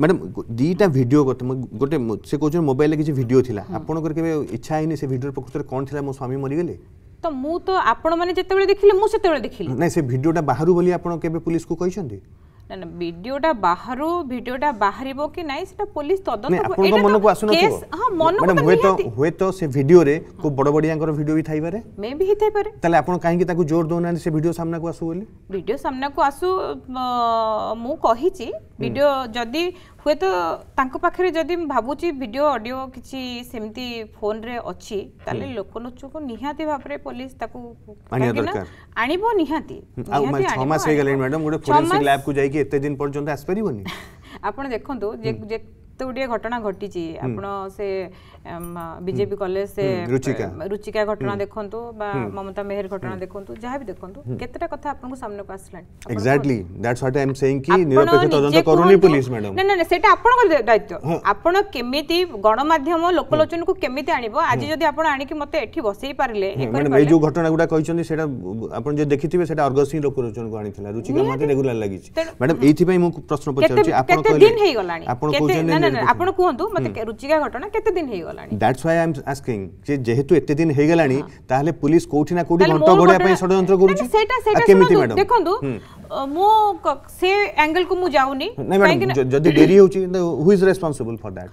madam দুইটা video কথা গোটে সে কোচন মোবাইল কিছু ভিডিও লা আপনার কেবে ইচ্ছা হয়নি সে ভিডিওর প্রকৃতরে কম লা মো স্বামী মরিগলে তো মু তো আপন মানে যেতবেলে দেখিলে মু সেতবেলে দেখিলি না সে ভিডিওটা বাহারু বলি আপন কেবে পুলিশ কু কইছন্তি ନା ନା ଭିଡିଓଟା ବାହାରୁ ଭିଡିଓଟା ବାହାରିବ କି ନାଇଁ ସେଟା ପୋଲିସ ତଦନ୍ତ ଆପଣଙ୍କ ମନକୁ ଆସୁନଥିବ ହଁ ମନକୁ ହୁଏତ ହୁଏତ ସେ ଭିଡିଓରେ କୋ ବଡ ବଡିଆଙ୍କର ଭିଡିଓ ବି ଥାଇପାରେ ମେ ବି ହେଇଥାଇପାରେ ତାହେଲେ ଆପଣ କାହିଁକି ତାକୁ ଜୋର ଦଉନାହାନ୍ତି ସେ ଭିଡିଓ ସାମ୍ନାକୁ ଆସୁ ବୋଲି ଭିଡିଓ ସାମ୍ନାକୁ ଆସୁ ମୁଁ କହିଛି ଭିଡିଓ ଯଦି ହୁଏତ ତାଙ୍କ ପାଖରେ ଯଦି ମୁଁ ଭାବୁଛି ଭିଡ଼ିଓ ଅଡ଼ିଓ କିଛି ସେମିତି ଫୋନ୍ରେ ଅଛି ତାହେଲେ ଲୋକଲୋଚକୁ ନିହାତି ଭାବରେ ପୋଲିସ ତାକୁ ଆଣିବ ନିହାତି ଛଅ ମାସ ହେଇଗଲାଣି ମ୍ୟାଡ଼ାମ୍ ଗୋଟେ ଫୋରେନ୍ସିକ୍ ଲ୍ୟାବ୍କୁ ଯାଇକି ଏତେ ଦିନ ପର୍ଯ୍ୟନ୍ତ ଆସିପାରିବନି ଆପଣ ଦେଖନ୍ତୁ ଯେ କେତେ ଗୁଡ଼ିଏ ଘଟଣା ଘଟିଛି ଆପଣ ସେ ବିଜେପି କଲେଜ ସେ ରୁଚିକା ଘଟଣା ଦେଖନ୍ତୁ ବା ମମତା ମେହେର ଘଟଣା ଦେଖନ୍ତୁ ଯାହା ବି ଦେଖନ୍ତୁ କେତେଟା କଥା ଆପଣଙ୍କୁ ସାମ୍ନାକୁ ଆସିଲାଣି exactly that's what I am saying କି ନିରପେକ୍ଷ ତଦନ୍ତ କରୁନି ପୁଲିସ ମ୍ୟାଡମ୍ ନା ନା ସେଟା ଆପଣଙ୍କ ଦାୟିତ୍ୱ ଆପଣ କେମିତି ଗଣମାଧ୍ୟମ ଲୋକଲୋଚନକୁ କେମିତି ଆଣିବ ଆଜି ଯଦି ଆପଣ ଆଣିକି ମୋତେ ଏଠି ବସେଇ ପାରିଲେ ଏ ଯୋଉ ଘଟଣା ଗୁଡା କହିଛନ୍ତି ସେଟା ଆପଣ ଯଦି ଦେଖିଥିବେ ସେଟା ଅର୍ଗସ ସିଂ ଲୋକଲୋଚନକୁ ଆଣିଥିଲା ରୁଚିକା ମୋତେ ରେଗୁଲାର ଲାଗିଛି ମ୍ୟାଡମ୍ ଏଇଥିପାଇଁ ମୁଁ ପ୍ରଶ୍ନ ପଚାରୁଛି ଆପଣ କହିଲେ ଆପଣ କହୁଛନ୍ତି ଆପଣ କୁହନ୍ତୁ ମୋତେ ରୁଚିକା ଘଟଣା କେତେ ଦିନ ହେଇଗଲାଣି that's why I am asking ଯେ ଯେହେତୁ ଏତେ ଦିନ ହେଇଗଲାଣି ତାହେଲେ ପୁଲିସ କୋଉଠି ନା କୋଉଠି ଘଣ୍ଟ ଘୋଡିବା ପାଇଁ ଷଡ଼ଯନ୍ତ୍ର କରୁଛି ସେଇଟା ସେଇଟା କେମିତି ମ୍ୟାଡମ୍ ଦେଖନ୍ତୁ ମୁଁ ସେ ଆଙ୍ଗେଲକୁ ମୁଁ ଯାଉନି ଯଦି ଡେରି ହେଉଛି who is responsible for that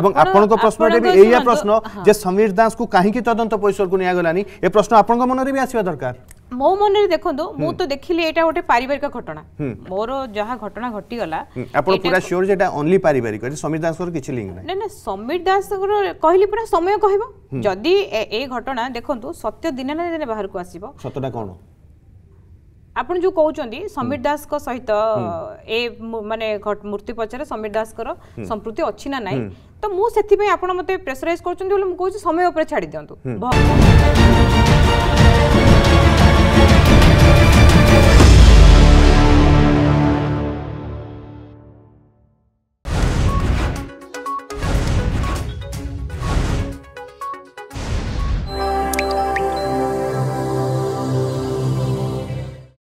এবং আপনার প্রশ্ন এইয়া প্রশ্ন যে সমীর দাস কু কাহিকি তদন্ত পরিসরক নিয়ে এ প্রশ্ন আপনার মনে বি আসবা দরকার ମୋ ମନରେ ଦେଖନ୍ତୁ ମୁଁ ତ ଦେଖିଲି ଏଇଟା ଗୋଟେ ପାରିବାରିକ ଘଟଣା ମୋର ଯାହା ଘଟଣା ଘଟିଗଲା ଆପଣ ପୁରା ସିଓର ଯେ ଏଟା ଓନ୍ଲି ପାରିବାରିକ ଏଠି ସମୀର ଦାସଙ୍କର କିଛି ଲିଙ୍କ ନାହିଁ ନା ନା ସମୀର ଦାସଙ୍କର କହିଲି ପୁରା ସମୟ କହିବ ଯଦି ଏ ଘଟଣା ଦେଖନ୍ତୁ ସତ୍ୟ ଦିନେ ନା ଦିନେ ବାହାରକୁ ଆସିବ ସତ୍ୟଟା କ'ଣ ଆପଣ ଯୋଉ କହୁଛନ୍ତି ସମୀର ଦାସଙ୍କ ସହିତ ଏ ମାନେ ମୂର୍ତ୍ତି ପଛରେ ସମୀର ଦାସଙ୍କର ସମ୍ପୃକ୍ତି ଅଛି ନା ନାହିଁ ତ ମୁଁ ସେଥିପାଇଁ ଆପଣ ମୋତେ ପ୍ରେସରାଇଜ୍ କରୁଛନ୍ତି ବୋଲି ମୁଁ କହୁଛି ସମୟ ଉପରେ ଛାଡ଼ି ଦିଅନ୍ତୁ